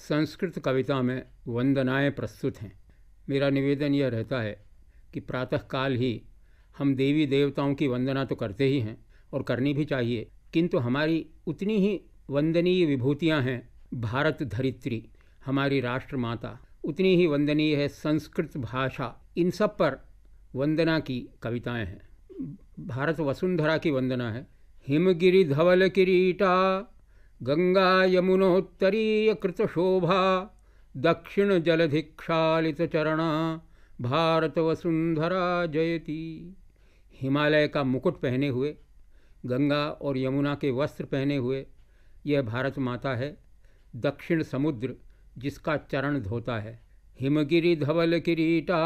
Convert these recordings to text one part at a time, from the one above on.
संस्कृत कविता में वंदनाएं प्रस्तुत हैं मेरा निवेदन यह रहता है कि प्रातःकाल ही हम देवी देवताओं की वंदना तो करते ही हैं और करनी भी चाहिए किंतु हमारी उतनी ही वंदनीय विभूतियां हैं भारत धरित्री हमारी राष्ट्रमाता उतनी ही वंदनीय है संस्कृत भाषा इन सब पर वंदना की कविताएं हैं भारत वसुंधरा की वंदना है हिमगिरी धवल किरीटा गंगा यमुनोत्तरीय दक्षिण जलधिक्षालित चरण भारत वसुंधरा जयती हिमालय का मुकुट पहने हुए गंगा और यमुना के वस्त्र पहने हुए यह भारत माता है दक्षिण समुद्र जिसका चरण धोता है हिमगिरी धवल किरीटा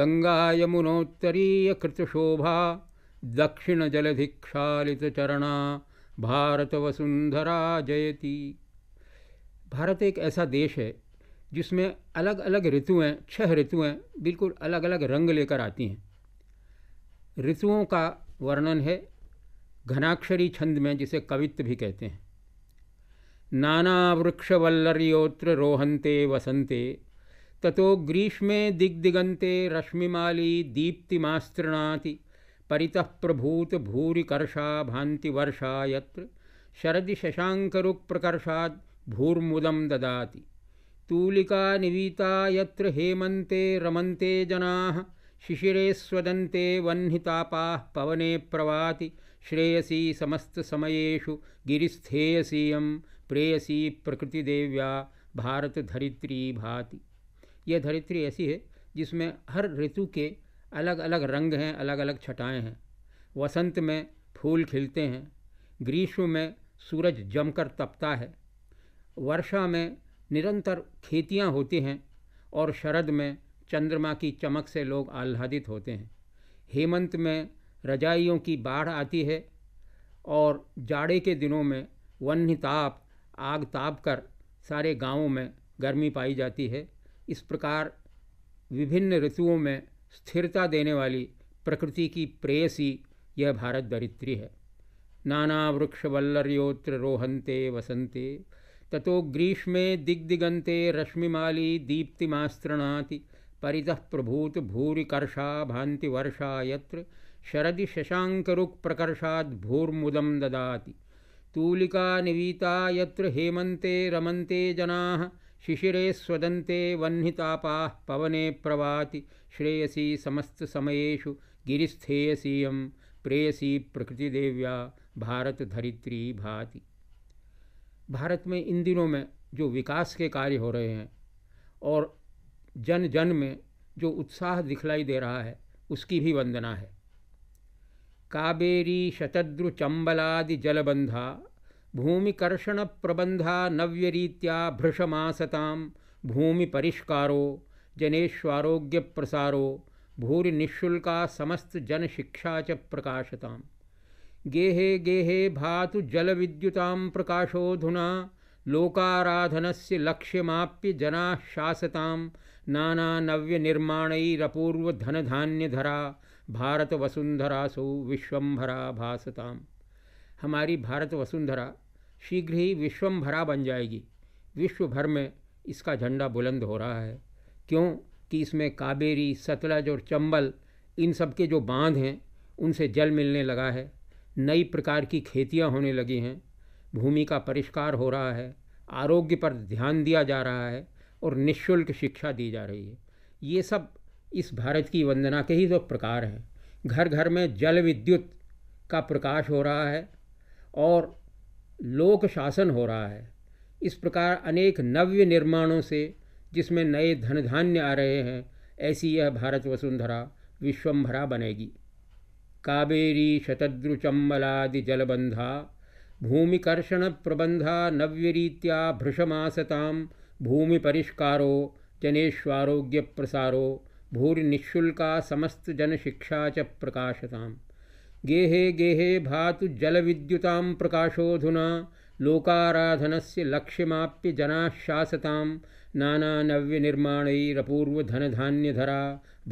गंगा यमुनोत्तरीय कृत शोभा दक्षिण जलधिक्षालित चरणा भारत वसुंधरा जयती भारत एक ऐसा देश है जिसमें अलग अलग ऋतुएं छह ऋतुएं बिल्कुल अलग अलग रंग लेकर आती हैं ऋतुओं का वर्णन है घनाक्षरी छंद में जिसे कवित्व भी कहते हैं नाना वृक्ष वल्लरियोत्र रोहंते वसंते ततो ग्रीष्मे दिग्दिगंते रश्मिमाली दीप्तिमास्त्रणाति परितः प्रभूत भूरिकर्षा भान्तिवर्षा वर्षा शरदि शशाङ्करुक्प्रकर्षाद् भूर्मुदं ददाति तूलिका निवीता यत्र हेमन्ते रमन्ते जनाः शिशिरे स्वदन्ते वह्नितापाः पवने प्रवाति श्रेयसी समस्तसमयेषु गिरिस्थेयसीयं प्रेयसी प्रकृतिदेव्या भारतधरित्री भाति यह धरित्री ऐसी है जिसमें हर ऋतु के अलग अलग रंग हैं अलग अलग छटाएँ हैं वसंत में फूल खिलते हैं ग्रीष्म में सूरज जमकर तपता है वर्षा में निरंतर खेतियाँ होती हैं और शरद में चंद्रमा की चमक से लोग आह्लादित होते हैं हेमंत में रजाइयों की बाढ़ आती है और जाड़े के दिनों में वन्यताप ताप आग ताप कर सारे गांवों में गर्मी पाई जाती है इस प्रकार विभिन्न ऋतुओं में स्थिरता देने वाली प्रकृति की प्रेयसी यह भारत दरित्री है नाना वृक्ष वल्लर्योत्र रोहंते वसंते ततो ग्रीष्मे दिग्दिगंते रश्मिमाली दीप्तिमास्त्रणाति परितः प्रभूत भूरिकर्षा भांति वर्षा यत्र शरदि शशांकरुक प्रकर्षाद् भूर्मुदं ददाति तूलिका निवीता यत्र हेमन्ते रमन्ते जनाः शिशिरे स्वदन्ते वह्नितापाः पवने प्रवाति श्रेयसी समस्त समस्तसमयेषु गिरिस्थेयसीयं प्रेयसी प्रकृतिदेव्या भारत धरित्री भाति भारत में इन दिनों में जो विकास के कार्य हो रहे हैं और जन जन में जो उत्साह दिखलाई दे रहा है उसकी भी वंदना है काबेरी शतद्रु चंबलादि जलबंधा भूमिकर्षण भूमिकर्षणप्रबन्धा नव्यरीत्या भृशमासतां भूमिपरिष्कारो समस्त जन शिक्षा च प्रकाशता गेहे गेहे भातु प्रकाशोधुना लोकाराधन से लक्ष्यमाप्य जनाः धरा भारत भारतवसुन्धरासौ विश्वभरा भासताम हमारी भारत वसुंधरा शीघ्र ही विश्वम्भरा बन जाएगी विश्व भर में इसका झंडा बुलंद हो रहा है क्यों कि इसमें काबेरी सतलज और चंबल इन सब के जो बांध हैं उनसे जल मिलने लगा है नई प्रकार की खेतियां होने लगी हैं भूमि का परिष्कार हो रहा है आरोग्य पर ध्यान दिया जा रहा है और निःशुल्क शिक्षा दी जा रही है ये सब इस भारत की वंदना के ही तो प्रकार हैं घर घर में जल विद्युत का प्रकाश हो रहा है और लोक शासन हो रहा है इस प्रकार अनेक नव्य निर्माणों से जिसमें नए धन धान्य आ रहे हैं ऐसी यह भारत वसुंधरा विश्वम्भरा बनेगी कावेरी शतद्रुचम्बलादि जलबंधा भूमिकर्षण प्रबंधा नव्यरीत्या भृशमासताम भूमि परिष्कारो जनेश्वारोग्य प्रसारो भूरि निःशुल्का समस्त जन शिक्षा च प्रकाशताम गेहे गेहे भातु जल जलविद्युतां प्रकाशोऽधुना लोकाराधनस्य लक्ष्यमाप्य जनाः शासतां नानानव्यनिर्माणैरपूर्वधनधान्यधरा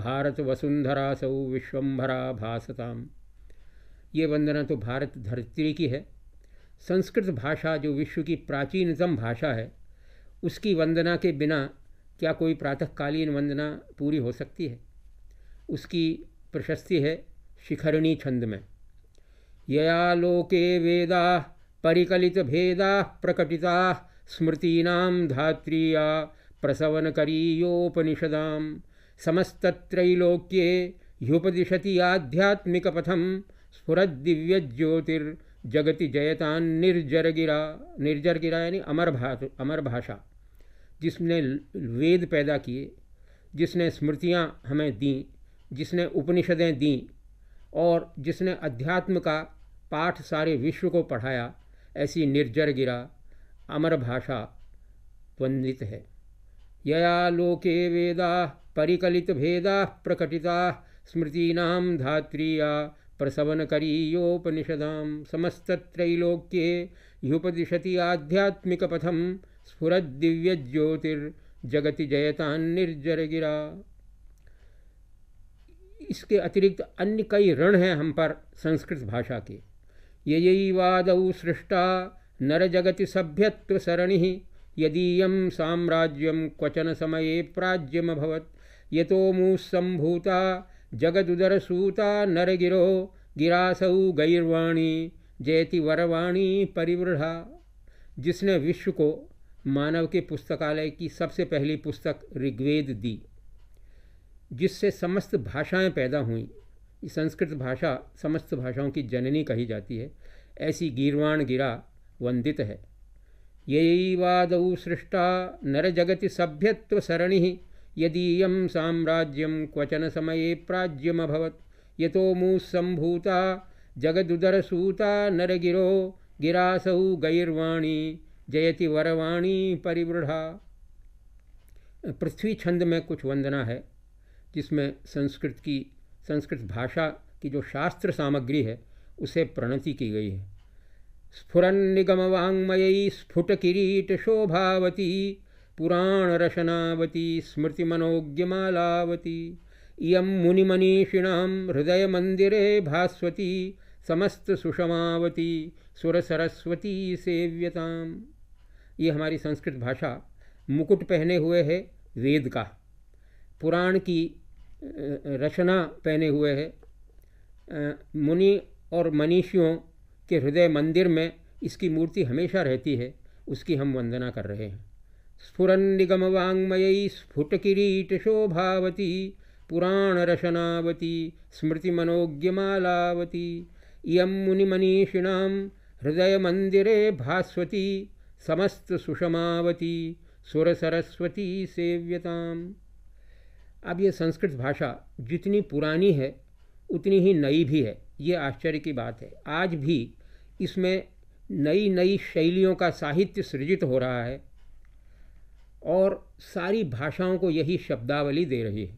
भारतवसुन्धरासौ विश्वम्भरा भासता ये वंदना तो भारत धरती की है संस्कृत भाषा जो विश्व की प्राचीनतम भाषा है उसकी वंदना के बिना क्या कोई प्रातःकालीन वंदना पूरी हो सकती है उसकी प्रशस्ति है शिखरणी छंद में ययालोके वेदा परिकलित भेदा प्रकटिता स्मृतीनाम धात्रीया प्रसवनकरीयोपनिषदाम समस्तत्रैलोक्ये ह्युपदिशति जयता निर्जर गिरा निर्जरगिरा गिरा यानी अमर भा अमर भाषा जिसने वेद पैदा किए जिसने स्मृतियाँ हमें दीं जिसने उपनिषदें दीं और जिसने अध्यात्म का पाठ सारे विश्व को पढ़ाया ऐसी निर्जर गिरा अमर भाषा वंदित है यया लोके वेदा परिकलित भेदा प्रकटिता स्मृतीना धात्रीया प्रसवन पथम स्फुर दिव्य ज्योतिर्जगति जयता निर्जर गिरा इसके अतिरिक्त अन्य कई ऋण हैं हम पर संस्कृत भाषा के ये यही सृष्टा नर जगति सभ्यत्व सरणि यदीयम साम्राज्यम क्वचन समय प्राज्यम अभवत यतो मूसंभूता जगदुदरसूता नरगिरो गिरासौ गैरवाणी जयति वरवाणी परिवृढ़ा जिसने विश्व को मानव के पुस्तकालय की सबसे पहली पुस्तक ऋग्वेद दी जिससे समस्त भाषाएं पैदा हुई संस्कृत भाषा समस्त भाषाओं की जननी कही जाती है ऐसी गीर्वाण गिरा वंदित है यही वाद सृष्टा नर जगति सभ्यत्व यदि यम साम्राज्यम क्वचन समय प्राज्यम अभवत यतो मूसंभूता जगदुदरसूता नर गिरो गिरासौ गैर्वाणी जयति वरवाणी परिवृढ़ा पृथ्वी छंद में कुछ वंदना है जिसमें संस्कृत की संस्कृत भाषा की जो शास्त्र सामग्री है उसे प्रणति की गई है स्फुरन निगम वांगमयी स्फुट किरीट शोभावती पुराण रशनावती स्मृति मनोज्ञमालावती इं मुनिमनीषिणाम हृदय मंदिरे भास्वती समस्त सुषमावती सुर सरस्वती सेव्यताम ये हमारी संस्कृत भाषा मुकुट पहने हुए है वेद का पुराण की रचना पहने हुए है मुनि और मनीषियों के हृदय मंदिर में इसकी मूर्ति हमेशा रहती है उसकी हम वंदना कर रहे हैं स्फुरन निगम वाङ्मयी स्फुट किरीट शोभावती पुराण रशनावती स्मृति मनोज्ञमालावती इं मुनिमनीषिणा हृदय मंदिरे भास्वती समस्त सुषमावती सुर सरस्वती सेव्यताम अब ये संस्कृत भाषा जितनी पुरानी है उतनी ही नई भी है ये आश्चर्य की बात है आज भी इसमें नई नई शैलियों का साहित्य सृजित हो रहा है और सारी भाषाओं को यही शब्दावली दे रही है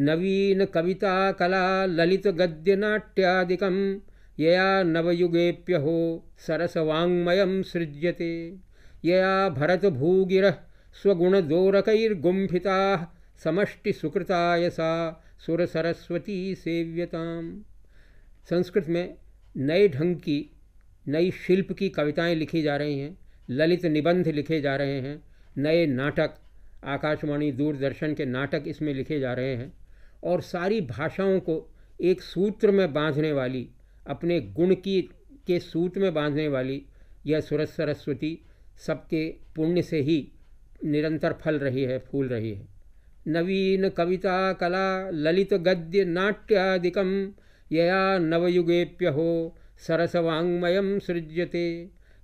नवीन कविता कला ललित गद्य नाट्यादिकम यया नवयुगेप्य हो सृज्यते यया भरत भूगिर स्वगुण दोरकैर्गुंफिता समष्टिसुकृताय सा सुर सरस्वती सेव्यताम संस्कृत में नए ढंग की नई शिल्प की कविताएं लिखी जा रही हैं ललित निबंध लिखे जा रहे हैं नए नाटक आकाशवाणी दूरदर्शन के नाटक इसमें लिखे जा रहे हैं और सारी भाषाओं को एक सूत्र में बांधने वाली अपने गुण की के सूत्र में बांधने वाली यह सुरस सरस्वती सबके पुण्य से ही निरंतर फल रही है फूल रही है नवीन कविता कला ललित गद्य नाट्यादिकं यया नवयुगेभ्यो सरसवाङ्मयं सृज्यते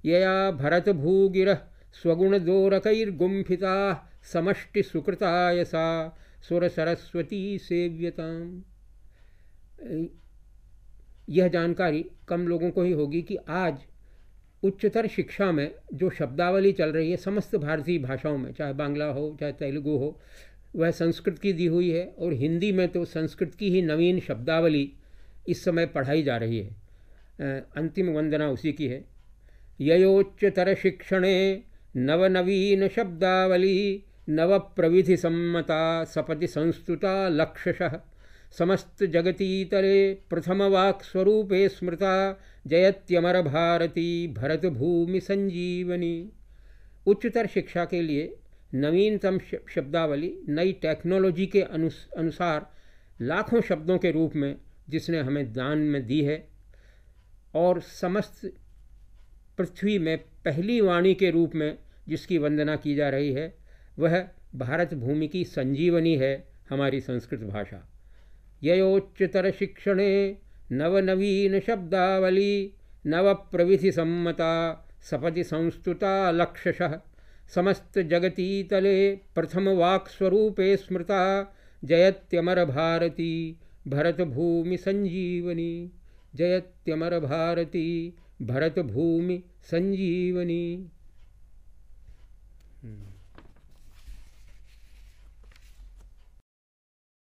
यया भरतभूगिरः स्वगुणदोरकैर्गुम्फिताः समष्टिसुकृताय सा सुरसरस्वती सेव्यताम् यह जानकारी कम लोगों को ही होगी कि आज उच्चतर शिक्षा में जो शब्दावली चल रही है समस्त भारतीय भाषाओं में चाहे बांग्ला हो चाहे तेलुगु हो वह संस्कृत की दी हुई है और हिंदी में तो संस्कृत की ही नवीन शब्दावली इस समय पढ़ाई जा रही है अंतिम वंदना उसी की है ययोच्चतर शिक्षणे नवनवीन शब्दावली नव प्रविधि सम्मता सपति संस्तुता लक्षश समस्त जगतीतले प्रथम वाक्स्वरूपे स्वरूपे स्मृता जयत्यमर भारती भरत भूमि संजीवनी उच्चतर शिक्षा के लिए नवीनतम शब्दावली नई टेक्नोलॉजी के अनुसार लाखों शब्दों के रूप में जिसने हमें दान में दी है और समस्त पृथ्वी में पहली वाणी के रूप में जिसकी वंदना की जा रही है वह भारत भूमि की संजीवनी है हमारी संस्कृत भाषा योच्चतर शिक्षण नवनवीन शब्दावली नव प्रविधि सम्मता सपति संस्तुता लक्षशः समस्तजगतीतले प्रथमवाक्स्वरूपे स्मृता भारती जयत्यमरभारती भरतभूमिसञ्जीवनी जयत्यमरभारती हम्म। भरतभूमिसञ्जीवनी hmm.